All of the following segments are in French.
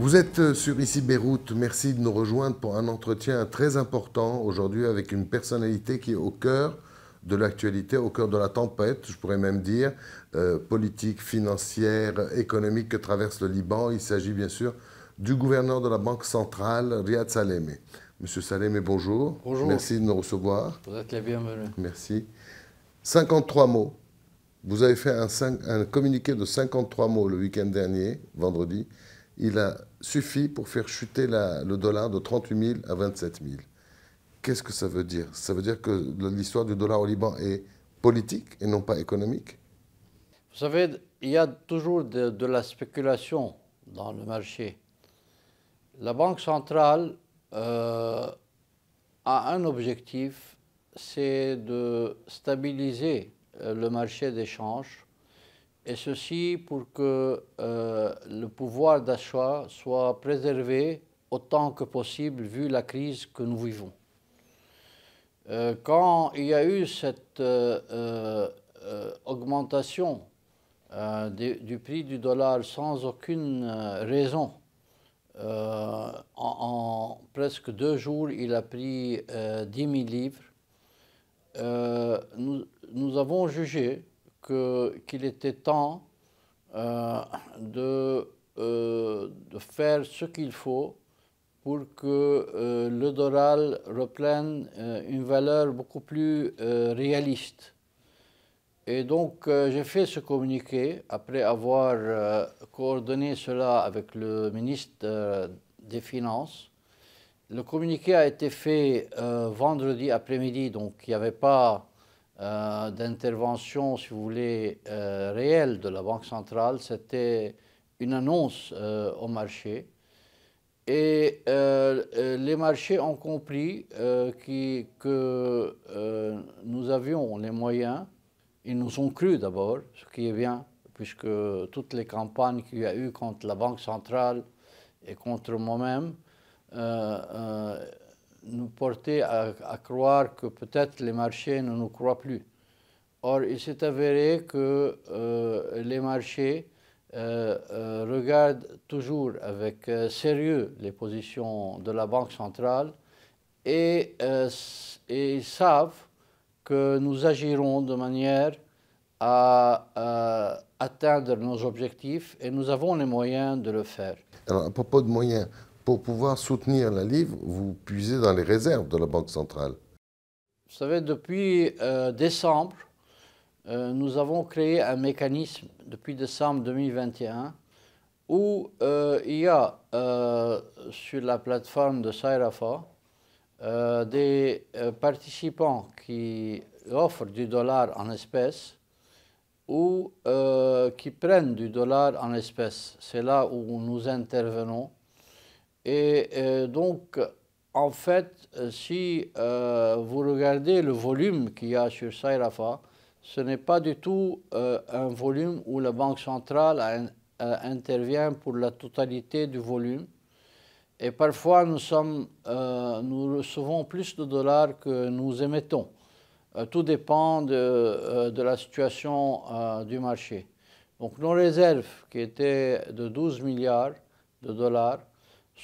Vous êtes euh, sur Ici Beyrouth. Merci de nous rejoindre pour un entretien très important aujourd'hui avec une personnalité qui est au cœur de l'actualité, au cœur de la tempête, je pourrais même dire, euh, politique, financière, économique que traverse le Liban. Il s'agit bien sûr du gouverneur de la Banque centrale, Riyad Salemé. Monsieur Salemé, bonjour. Bonjour. Merci de nous recevoir. Vous êtes les bienvenus. Merci. 53 mots. Vous avez fait un communiqué de 53 mots le week-end dernier, vendredi il a suffi pour faire chuter le dollar de 38 000 à 27 000. Qu'est-ce que ça veut dire Ça veut dire que l'histoire du dollar au Liban est politique et non pas économique Vous savez, il y a toujours de, la spéculation dans le marché. La Banque centrale euh, a un objectif, c'est de stabiliser euh, le marché des changes et ceci pour que euh, le pouvoir d'achat soit préservé autant que possible vu la crise que nous vivons. Euh, quand il y a eu cette euh, augmentation du prix du dollar sans aucune raison, en, presque deux jours, il a pris 10 000 livres. nous, avons jugé qu'il était temps euh, de, euh, de, faire ce qu'il faut pour que euh, le Doral reprenne une valeur beaucoup plus réaliste. Et donc j'ai fait ce communiqué après avoir coordonné cela avec le ministre des Finances. Le communiqué a été fait vendredi après-midi, donc il n'y avait pas euh, d'intervention, si vous voulez, euh, réelle de la Banque centrale, c'était une annonce euh, au marché. Et les marchés ont compris qui, que nous avions les moyens. Ils nous ont cru d'abord, ce qui est bien, puisque toutes les campagnes qu'il y a eu contre la Banque centrale et contre moi-même, nous porter à, croire que peut-être les marchés ne nous croient plus. Or, il s'est avéré que euh, les marchés euh, euh, regardent toujours avec sérieux les positions de la Banque centrale et, ils savent que nous agirons de manière à, à atteindre nos objectifs et nous avons les moyens de le faire. Alors, à propos de moyens, pour pouvoir soutenir la livre, vous puisez dans les réserves de la Banque centrale. Vous savez, depuis euh, décembre, euh, nous avons créé un mécanisme depuis décembre 2021 où euh, il y a sur la plateforme de Sairafa des participants qui offrent du dollar en espèces ou qui prennent du dollar en espèces. C'est là où nous intervenons et euh, donc, en fait, euh, si euh, vous regardez le volume qu'il y a sur Sairafa, ce n'est pas du tout un volume où la Banque centrale intervient pour la totalité du volume. Et parfois, nous, sommes, nous recevons plus de dollars que nous émettons. tout dépend de, de la situation du marché. Donc nos réserves, qui étaient de 12 milliards de dollars,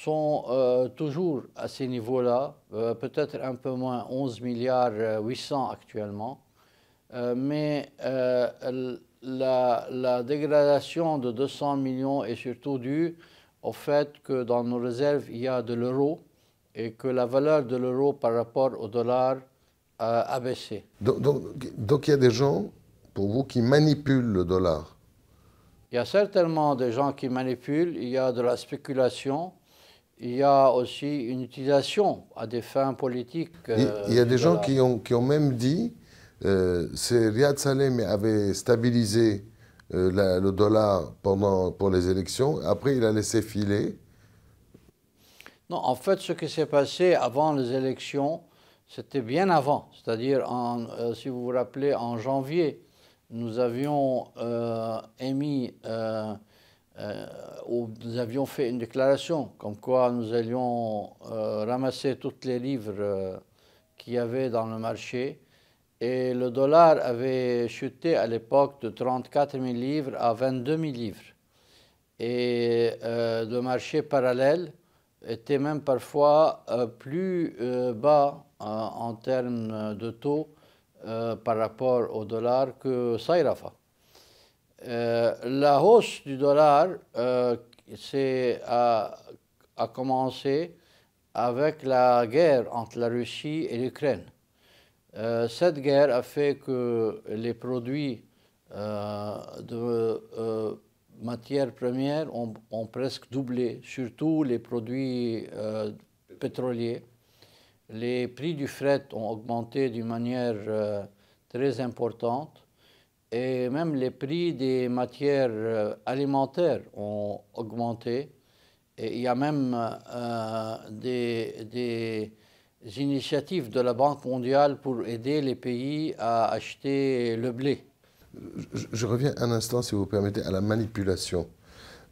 sont euh, toujours à ces niveaux-là, euh, peut-être un peu moins 11 milliards 800 euh, actuellement, mais la, dégradation de 200 millions est surtout due au fait que dans nos réserves, il y a de l'euro et que la valeur de l'euro par rapport au dollar a baissé. donc il y a des gens, pour vous, qui manipulent le dollar il y a certainement des gens qui manipulent, il y a de la spéculation, il y a aussi une utilisation à des fins politiques. il y a euh, des gens qui, ont, qui ont même dit euh, Riyad Salem avait stabilisé euh, le dollar pendant, pour les élections, après il a laissé filer. Non, en fait, ce qui s'est passé avant les élections, c'était bien avant. C'est-à-dire, en euh, si vous vous rappelez, en janvier, nous avions émis euh, où nous avions fait une déclaration comme quoi nous allions euh, ramasser toutes les livres euh, qu'il y avait dans le marché. Et le dollar avait chuté à l'époque de 34 000 livres à 22 000 livres. Et le marché parallèle était même parfois plus bas en termes de taux par rapport au dollar que Sairafa. Euh, la hausse du dollar euh, a, commencé avec la guerre entre la Russie et l'Ukraine. Euh, cette guerre a fait que les produits euh, de matières premières ont, presque doublé, surtout les produits pétroliers. Les prix du fret ont augmenté d'une manière très importante et même les prix des matières euh, alimentaires ont augmenté. Et il y a même euh, des, initiatives de la Banque mondiale pour aider les pays à acheter le blé. Je, reviens un instant, si vous permettez, à la manipulation.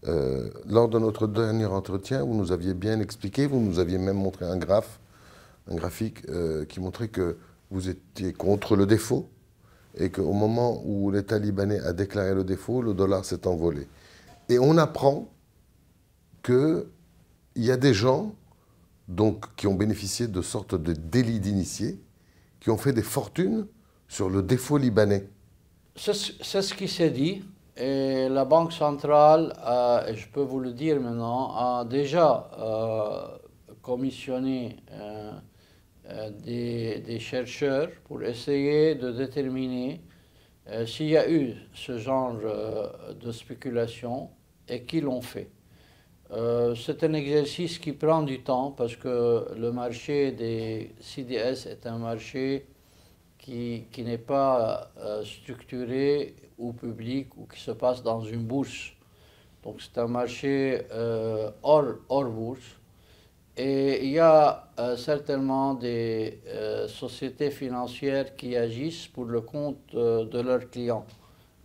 Euh, lors de notre dernier entretien, vous nous aviez bien expliqué, vous nous aviez même montré un graphe, un graphique qui montrait que vous étiez contre le défaut et qu'au moment où l'État libanais a déclaré le défaut, le dollar s'est envolé. Et on apprend qu'il y a des gens donc, qui ont bénéficié de sortes de délits d'initiés, qui ont fait des fortunes sur le défaut libanais. C'est ce qui s'est dit. Et la Banque centrale, je peux vous le dire maintenant, a déjà euh, commissionné euh, euh, des, chercheurs pour essayer de déterminer euh, s'il y a eu ce genre euh, de spéculation et qui l'ont fait. c'est un exercice qui prend du temps parce que le marché des CDS est un marché qui, n'est pas structuré ou public ou qui se passe dans une bourse. Donc c'est un marché hors, hors bourse. Et il y a euh, certainement des euh, sociétés financières qui agissent pour le compte euh, de leurs clients.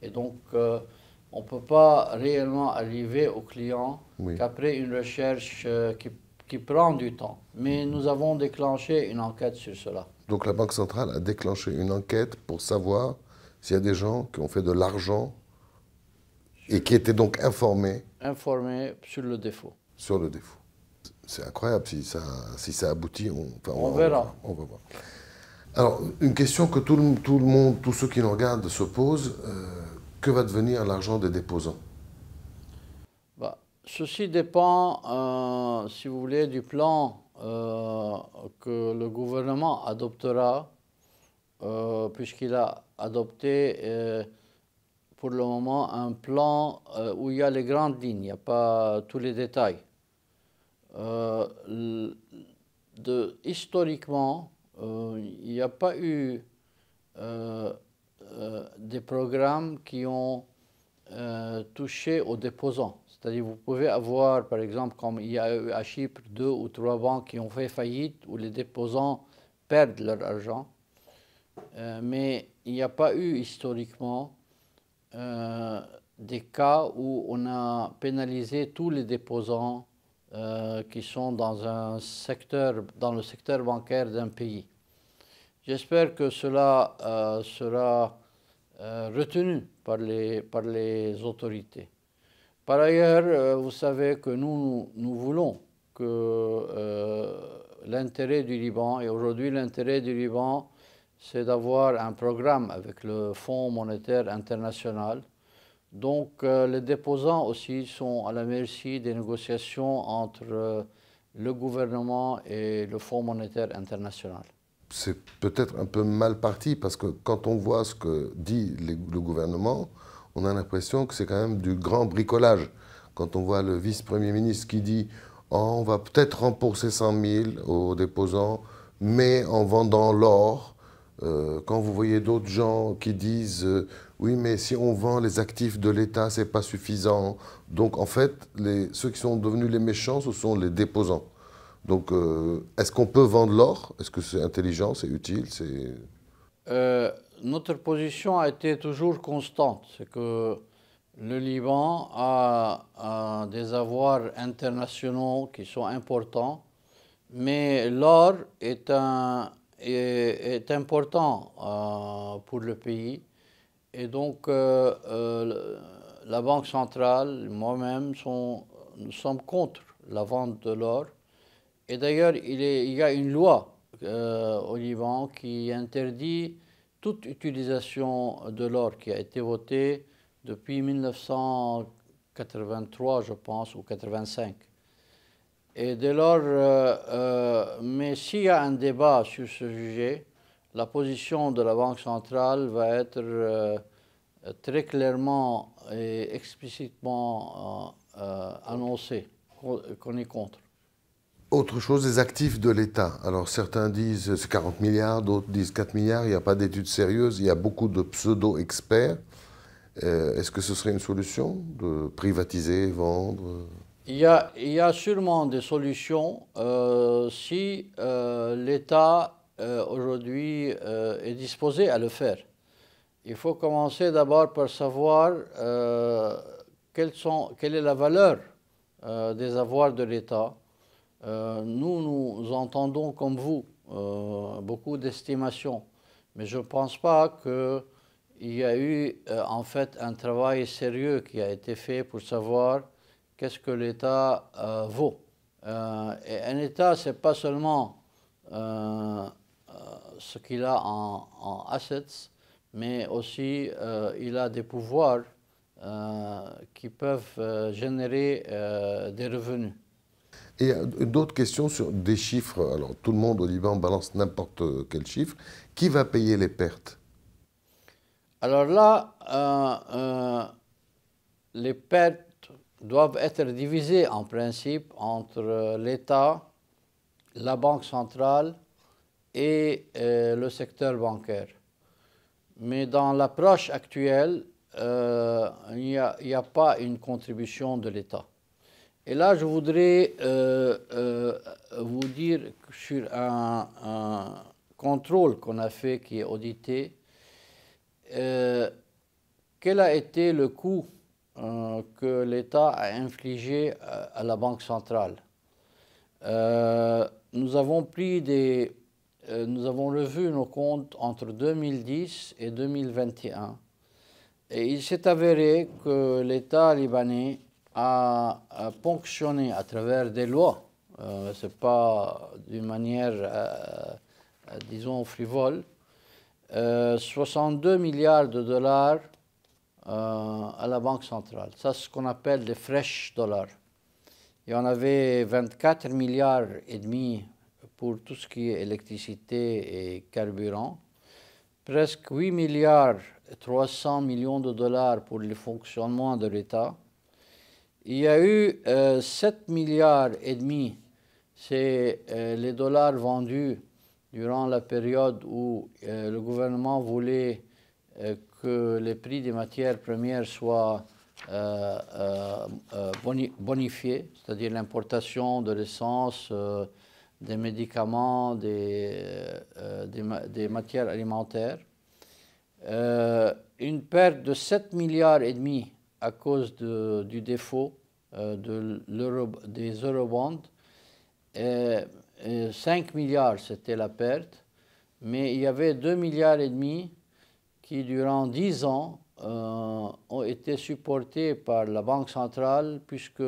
Et donc, on ne peut pas réellement arriver aux clients qu'après une recherche qui, qui, prend du temps. Mais mhm. nous avons déclenché une enquête sur cela. Donc la Banque centrale a déclenché une enquête pour savoir s'il y a des gens qui ont fait de l'argent et qui étaient donc informés. Informés sur le défaut. Sur le défaut c'est incroyable. Si ça, si ça aboutit, on, on, verra. Alors, une question que tout le, monde, tous ceux qui nous regardent se posent euh, que va devenir l'argent des déposants bah, Ceci dépend, euh, si vous voulez, du plan euh, que le gouvernement adoptera, puisqu'il a adopté pour le moment un plan où il y a les grandes lignes, il n'y a pas tous les détails. historiquement, euh, il n'y a pas eu euh, euh, des programmes qui ont touché aux déposants. C'est-à-dire, vous pouvez avoir, par exemple, comme il y a eu à Chypre, deux ou trois banques qui ont fait faillite, où les déposants perdent leur argent. mais il n'y a pas eu historiquement des cas où on a pénalisé tous les déposants euh, qui sont dans, un secteur, dans le secteur bancaire d'un pays. J'espère que cela euh, sera euh, retenu par les, par les autorités. Par ailleurs, vous savez que nous, nous voulons que l'intérêt du Liban, et aujourd'hui l'intérêt du Liban, c'est d'avoir un programme avec le Fonds monétaire international donc euh, les déposants aussi sont à la merci des négociations entre euh, le gouvernement et le Fonds monétaire international. C'est peut-être un peu mal parti parce que quand on voit ce que dit le gouvernement, on a l'impression que c'est quand même du grand bricolage. Quand on voit le vice-premier ministre qui dit oh, on va peut-être rembourser 100 000 aux déposants, mais en vendant l'or, euh, quand vous voyez d'autres gens qui disent euh, oui, mais si on vend les actifs de l'État, c'est pas suffisant. Donc en fait, les, ceux qui sont devenus les méchants, ce sont les déposants. Donc euh, est-ce qu'on peut vendre l'or Est-ce que c'est intelligent, c'est utile c'est... Notre position a été toujours constante. C'est que le Liban a des avoirs internationaux qui sont importants, mais l'or est un est, important euh, pour le pays. Et donc, euh, euh, la Banque centrale, moi-même, nous sommes contre la vente de l'or. Et d'ailleurs, il, il, y a une loi au Liban qui interdit toute utilisation de l'or qui a été votée depuis 1983, je pense, ou 85. Et dès lors, euh, euh, mais s'il y a un débat sur ce sujet, la position de la Banque centrale va être euh, très clairement et explicitement annoncée qu'on est contre. Autre chose, les actifs de l'État. Alors certains disent 40 milliards, d'autres disent 4 milliards, il n'y a pas d'études sérieuses, il y a beaucoup de pseudo-experts. Est-ce que ce serait une solution de privatiser, vendre il y, a, sûrement des solutions euh, si euh, l'État euh, aujourd'hui est disposé à le faire. Il faut commencer d'abord par savoir quelle est la valeur des avoirs de l'État. nous, nous entendons comme vous beaucoup d'estimations, mais je ne pense pas qu'il y a eu en fait un travail sérieux qui a été fait pour savoir qu'est-ce que l'État euh, vaut. Euh, et un État, ce n'est pas seulement euh, ce qu'il a en, en, assets, mais aussi il a des pouvoirs qui peuvent générer des revenus. Et d'autres questions sur des chiffres. Alors, tout le monde au Liban balance n'importe quel chiffre. Qui va payer les pertes Alors là, les pertes doivent être divisés en principe entre euh, l'État, la Banque centrale et euh, le secteur bancaire. Mais dans l'approche actuelle, euh, il n'y a, pas une contribution de l'État. Et là, je voudrais vous dire sur un, un contrôle qu'on a fait, qui est audité, quel a été le coût euh, que l'État a infligé euh, à, la Banque centrale. Euh, nous avons pris des, nous avons revu nos comptes entre 2010 et 2021, et il s'est avéré que l'État libanais a, ponctionné à travers des lois, c'est pas d'une manière, disons, frivole, 62 milliards de dollars euh, à la Banque centrale. Ça, c'est ce qu'on appelle les fresh dollars. Il y en avait 24 milliards et demi pour tout ce qui est électricité et carburant, presque 8 milliards 300 millions de dollars pour le fonctionnement de l'État. Il y a eu 7 euh, milliards et demi, c'est euh, les dollars vendus durant la période où le gouvernement voulait que les prix des matières premières soient euh, euh, euh, bonifiés, c'est-à-dire l'importation de l'essence, des médicaments, des, matières alimentaires. une perte de 7 milliards et demi à cause du défaut des eurobonds. 5 milliards, c'était la perte, mais il y avait 2 milliards et demi qui, durant dix ans, euh, ont été supportés par la Banque centrale, puisque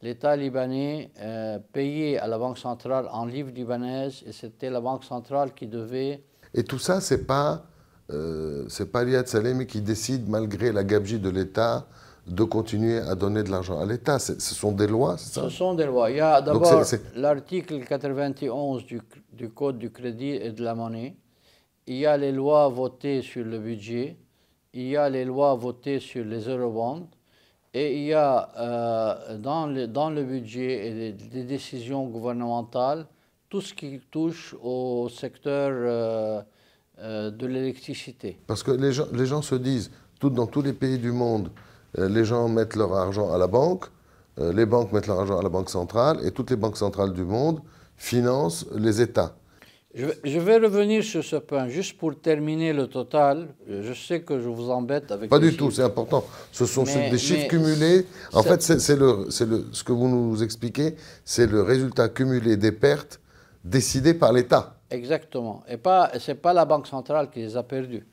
l'État libanais euh, payait à la Banque centrale en livres libanaises, et c'était la Banque centrale qui devait... Et tout ça, c'est pas... Euh, c'est pas Riyad Salemi qui décide, malgré la gabegie de l'État, de continuer à donner de l'argent à l'État. Ce sont des lois, c'est ça Ce sont des lois. Il y a d'abord l'article 91 du Code du crédit et de la monnaie il y a les lois votées sur le budget, il y a les lois votées sur les eurobonds, et il y a euh, dans, le, budget et les, décisions gouvernementales tout ce qui touche au secteur euh, euh, de l'électricité. Parce que les gens, se disent, dans tous les pays du monde, les gens mettent leur argent à la banque, les banques mettent leur argent à la banque centrale, et toutes les banques centrales du monde financent les États. Je, vais revenir sur ce point, juste pour terminer le total. Je sais que je vous embête avec. Pas du tout, c'est important. Ce sont des chiffres cumulés. En fait, c'est le, le, ce que vous nous expliquez, c'est le résultat cumulé des pertes décidées par l'État. Exactement. Et ce n'est pas la Banque centrale qui les a perdues.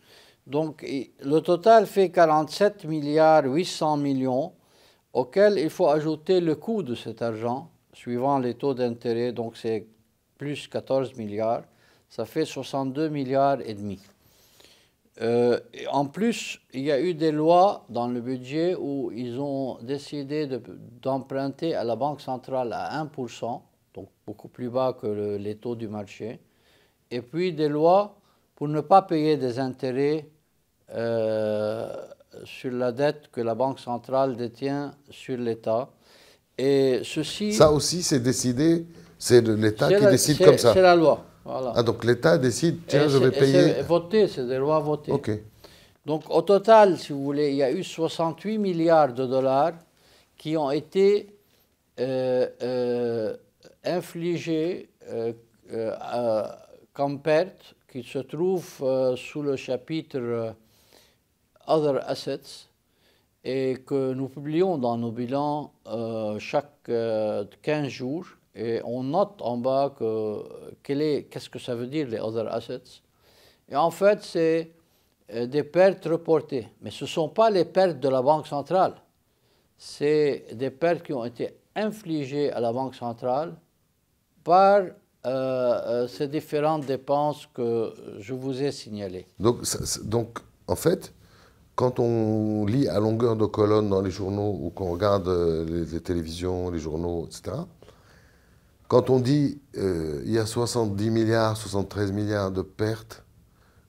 Donc, le total fait 47 milliards 800 millions, auquel il faut ajouter le coût de cet argent, suivant les taux d'intérêt, donc c'est plus 14 milliards ça fait 62 milliards et demi. Euh, en plus, il y a eu des lois dans le budget où ils ont décidé d'emprunter à la Banque centrale à 1%, donc beaucoup plus bas que les taux du marché, et puis des lois pour ne pas payer des intérêts euh, sur la dette que la Banque centrale détient sur l'État. Et ceci... Ça aussi, c'est décidé, c'est l'État qui décide comme ça. C'est la loi. Ah, donc l'État décide, tiens, je vais payer. Voté, c'est des lois votées. OK. Donc au total, si vous voulez, il y a eu 68 milliards de dollars qui ont été euh, euh, infligés euh, comme perte, qui se trouve sous le chapitre Other Assets et que nous publions dans nos bilans chaque 15 jours. Et on note en bas qu'est-ce que ça veut dire les other assets. Et en fait, c'est euh, des pertes reportées. Mais ce ne sont pas les pertes de la Banque centrale. C'est des pertes qui ont été infligées à la Banque centrale par euh, euh, ces différentes dépenses que je vous ai signalées. Donc, donc en fait, quand on lit à longueur de colonne dans les journaux ou qu'on regarde les télévisions, les journaux, etc., quand on dit euh, il y a 70 milliards, 73 milliards de pertes,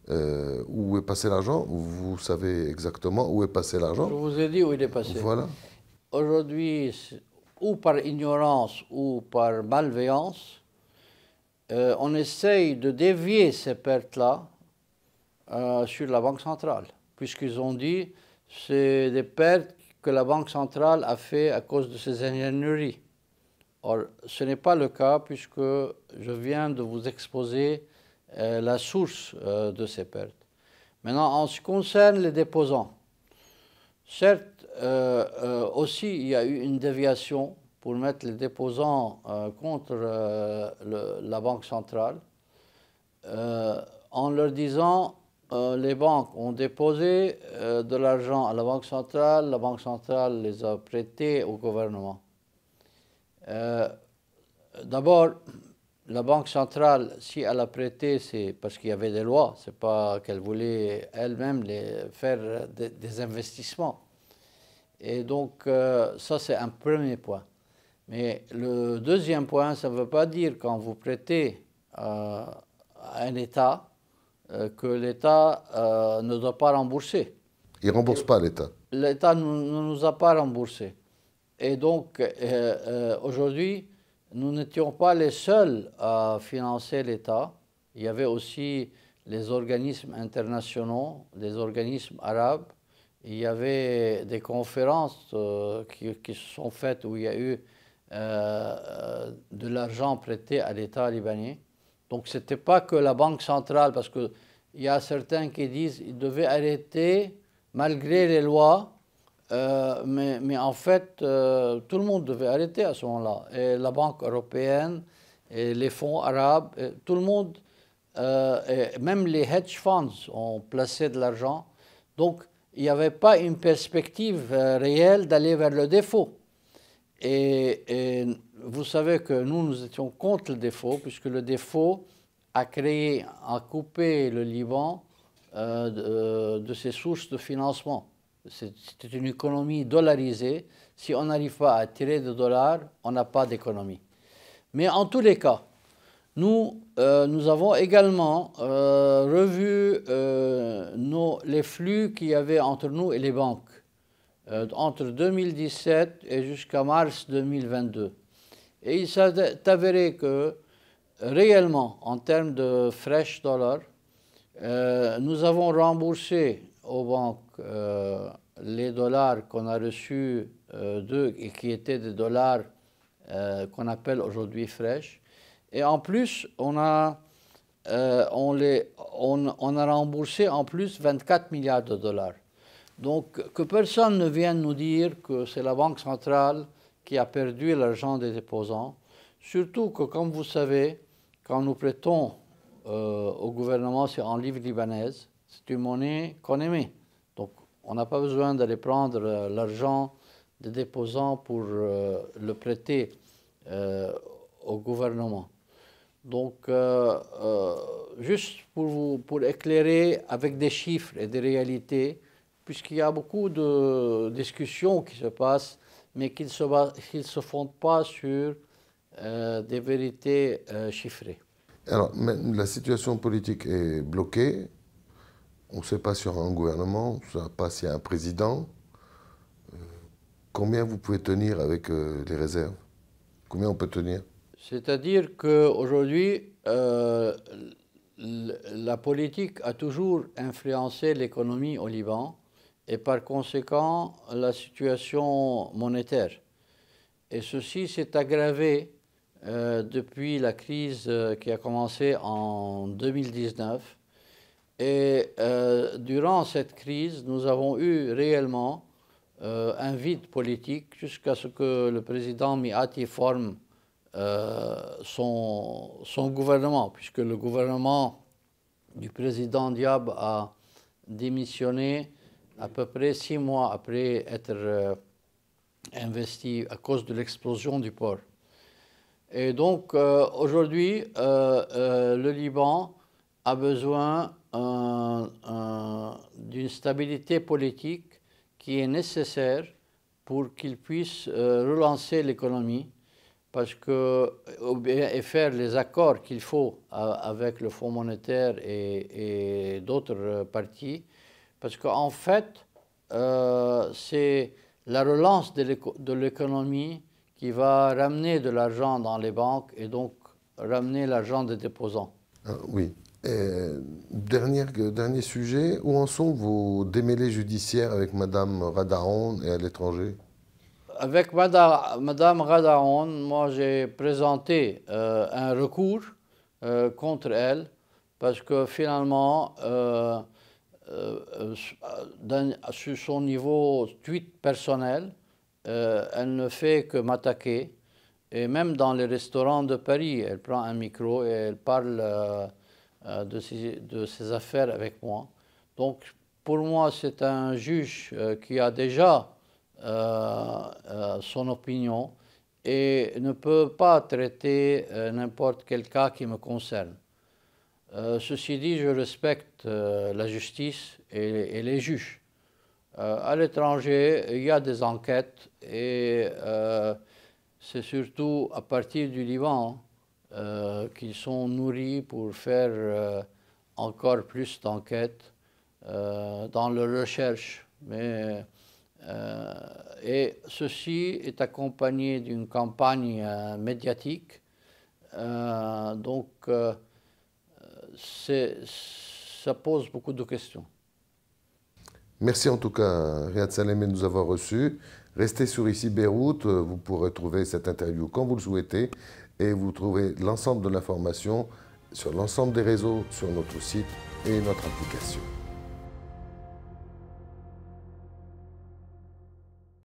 euh, où est passé l'argent Vous savez exactement où est passé l'argent Je vous ai dit où il est passé. Voilà. Aujourd'hui, ou par ignorance ou par malveillance, euh, on essaye de dévier ces pertes-là sur la Banque centrale, puisqu'ils ont dit c'est des pertes que la Banque centrale a fait à cause de ses ingénieries. Or, ce n'est pas le cas puisque je viens de vous exposer euh, la source euh, de ces pertes. Maintenant, en ce qui concerne les déposants, certes, euh, aussi, il y a eu une déviation pour mettre les déposants contre la Banque centrale en leur disant les banques ont déposé de l'argent à la Banque centrale, la Banque centrale les a prêtés au gouvernement. Euh, d'abord, la Banque centrale, si elle a prêté, c'est parce qu'il y avait des lois, c'est pas qu'elle voulait elle-même faire des, investissements. Et donc, euh, ça, c'est un premier point. Mais le deuxième point, ça ne veut pas dire quand vous prêtez euh, à un État que l'État ne doit pas rembourser. Il ne rembourse pas l'État. L'État ne nous, nous a pas remboursé. Et donc, euh, euh, aujourd'hui, nous n'étions pas les seuls à financer l'État. Il y avait aussi les organismes internationaux, les organismes arabes. Il y avait des conférences euh, qui, se sont faites où il y a eu de l'argent prêté à l'État libanais. Donc ce n'était pas que la Banque centrale, parce qu'il y a certains qui disent qu'ils devaient arrêter, malgré les lois, euh, mais, en fait, euh, tout le monde devait arrêter à ce moment-là. la Banque européenne, les fonds arabes, tout le monde, euh, même les hedge funds ont placé de l'argent. Donc, il n'y avait pas une perspective réelle d'aller vers le défaut. Et, vous savez que nous, nous étions contre le défaut, puisque le défaut a créé, a coupé le Liban de ses sources de financement. C'est une économie dollarisée. Si on n'arrive pas à tirer de dollars, on n'a pas d'économie. Mais en tous les cas, nous, euh, avons également euh, revu euh, les flux qu'il y avait entre nous et les banques entre 2017 et jusqu'à mars 2022. Et il s'est avéré que réellement, en termes de fresh dollars, nous avons remboursé aux banques euh, les dollars qu'on a reçus euh, et qui étaient des dollars euh, qu'on appelle aujourd'hui fraîches. Et en plus, on a, on, les, on, on a remboursé en plus 24 milliards de dollars. Donc que personne ne vienne nous dire que c'est la Banque centrale qui a perdu l'argent des déposants, surtout que comme vous savez, quand nous prêtons au gouvernement, c'est en livre libanaise, c'est une monnaie qu'on émet. On n'a pas besoin d'aller prendre euh, l'argent des déposants pour euh, le prêter euh, au gouvernement. Donc, juste pour, vous, pour éclairer avec des chiffres et des réalités, puisqu'il y a beaucoup de discussions qui se passent, mais qui ne se, se, fondent pas sur des vérités chiffrées. Alors, la situation politique est bloquée on ne sait pas sur un gouvernement, on ne sait pas s'il y a un président. Euh, combien vous pouvez tenir avec euh, les réserves Combien on peut tenir C'est-à-dire qu'aujourd'hui, euh, la politique a toujours influencé l'économie au Liban et par conséquent la situation monétaire. Et ceci s'est aggravé depuis la crise qui a commencé en 2019 et euh, durant cette crise, nous avons eu réellement euh, un vide politique jusqu'à ce que le président Miati forme euh, son, gouvernement, puisque le gouvernement du président Diab a démissionné à peu près six mois après être investi à cause de l'explosion du port. Et donc aujourd'hui, le Liban a besoin euh, euh, d'une stabilité politique qui est nécessaire pour qu'il puisse euh, relancer l'économie parce que, et faire les accords qu'il faut avec le Fonds monétaire et, d'autres parties, parce qu'en fait, c'est la relance de l'économie qui va ramener de l'argent dans les banques et donc ramener l'argent des déposants. oui, et euh, euh, dernier sujet, où en sont vos démêlés judiciaires avec Mme Radaron et à l'étranger Avec Madame Radaron, moi j'ai présenté euh, un recours contre elle parce que finalement, sur son niveau tweet personnel, elle ne fait que m'attaquer. Et même dans les restaurants de Paris, elle prend un micro et elle parle euh, de ces, affaires avec moi. Donc, pour moi, c'est un juge euh, qui a déjà euh, son opinion et ne peut pas traiter n'importe quel cas qui me concerne. ceci dit, je respecte la justice et, les juges. à l'étranger, il y a des enquêtes et c'est surtout à partir du Liban hein, euh, qui sont nourris pour faire euh, encore plus d'enquêtes euh, dans leur recherche. et ceci est accompagné d'une campagne médiatique. donc, ça pose beaucoup de questions. Merci en tout cas, Riyad Salem, de nous avoir reçus. Restez sur ici Beyrouth, vous pourrez trouver cette interview quand vous le souhaitez et vous trouverez l'ensemble de l'information sur l'ensemble des réseaux, sur notre site et notre application.